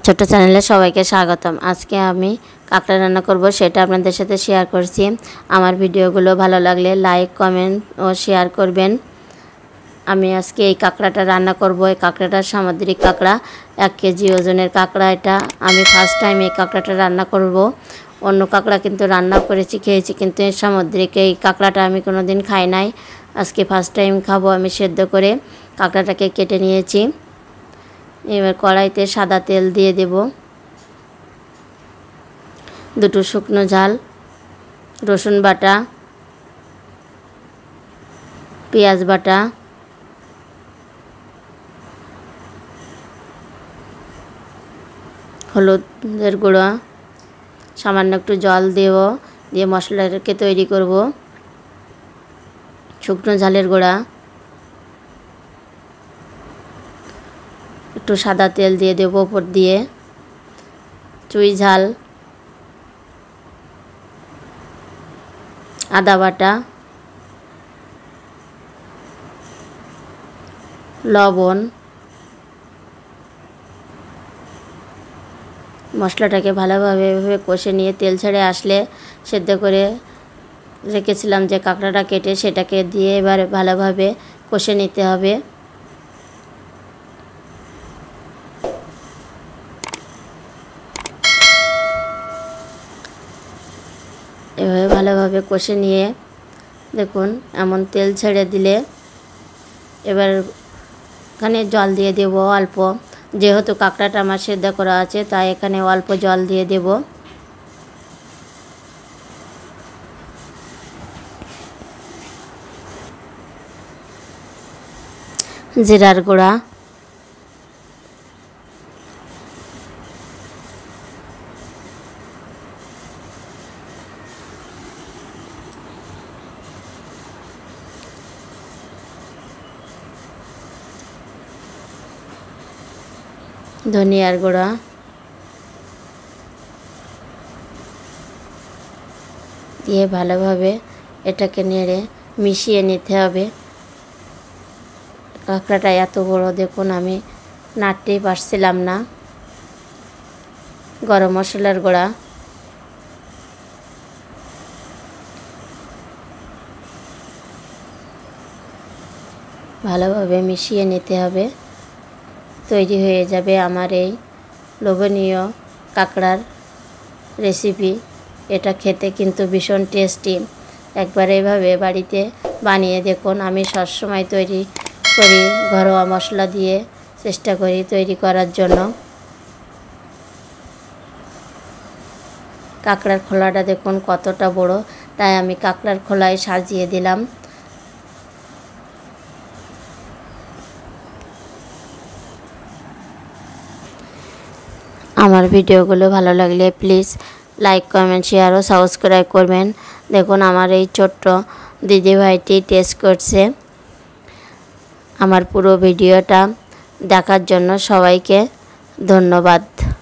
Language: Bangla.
আমার ছোট চ্যানেলে সবাইকে স্বাগতম আজকে আমি কাঁকড়া রান্না করব সেটা আপনাদের সাথে শেয়ার করছি আমার ভিডিওগুলো ভালো লাগলে লাইক কমেন্ট ও শেয়ার করবেন আমি আজকে এই কাঁকড়াটা রান্না করব এই কাঁকড়াটা সামুদ্রিক কাঁকড়া এক কেজি ওজনের কাঁকড়া এটা আমি ফার্স্ট টাইম এই কাঁকড়াটা রান্না করব অন্য কাঁকড়া কিন্তু রান্না করেছি খেয়েছি কিন্তু এই সামুদ্রিক এই কাঁকড়াটা আমি কোনো দিন খাই নাই আজকে ফার্স্ট টাইম খাবো আমি সেদ্ধ করে কাঁকড়াটাকে কেটে নিয়েছি এবার কড়াইতে সাদা তেল দিয়ে দেব দুটো শুকনো ঝাল রসুন বাটা পেঁয়াজ বাটা হলুদের গুঁড়ো সামান্য একটু জল দেব দিয়ে মশলাটাকে তৈরি করব শুকনো ঝালের গুঁড়া একটু সাদা তেল দিয়ে দেব ওপর দিয়ে চুই ঝাল আদা বাটা লবণ মশলাটাকে ভালোভাবে এভাবে কষে নিয়ে তেল ছেড়ে আসলে সেদ্ধ করে রেখেছিলাম যে কাঁকড়াটা কেটে সেটাকে দিয়ে এবার ভালোভাবে কষে নিতে হবে এভাবে ভালোভাবে কষে নিয়ে দেখুন এমন তেল ছেড়ে দিলে এবার এখানে জল দিয়ে দেব অল্প যেহেতু কাঁকড়াটা আমার সেদ্ধ করা আছে তাই এখানে অল্প জল দিয়ে দেব জিরার গুঁড়া ধনিয়ার গুঁড়া দিয়ে ভালোভাবে এটাকে নেড়ে মিশিয়ে নিতে হবে কাঁকড়াটা এত বড় দেখুন আমি নাড়তেই পারছিলাম না গরম মশলার গোড়া ভালোভাবে মিশিয়ে নিতে হবে তৈরি হয়ে যাবে আমার এই লোভনীয় কাঁকড়ার রেসিপি এটা খেতে কিন্তু ভীষণ টেস্টি একবার এইভাবে বাড়িতে বানিয়ে দেখুন আমি সবসময় তৈরি করি ঘরোয়া মশলা দিয়ে চেষ্টা করি তৈরি করার জন্য কাঁকড়ার খোলাটা দেখুন কতটা বড় তাই আমি কাঁকড়ার খোলায় সাজিয়ে দিলাম আমার ভিডিওগুলো ভালো লাগলে প্লিজ লাইক কমেন্ট শেয়ার ও সাবস্ক্রাইব করবেন দেখুন আমার এই ছোট্ট দিদিভাইটি টেস্ট করছে আমার পুরো ভিডিওটা দেখার জন্য সবাইকে ধন্যবাদ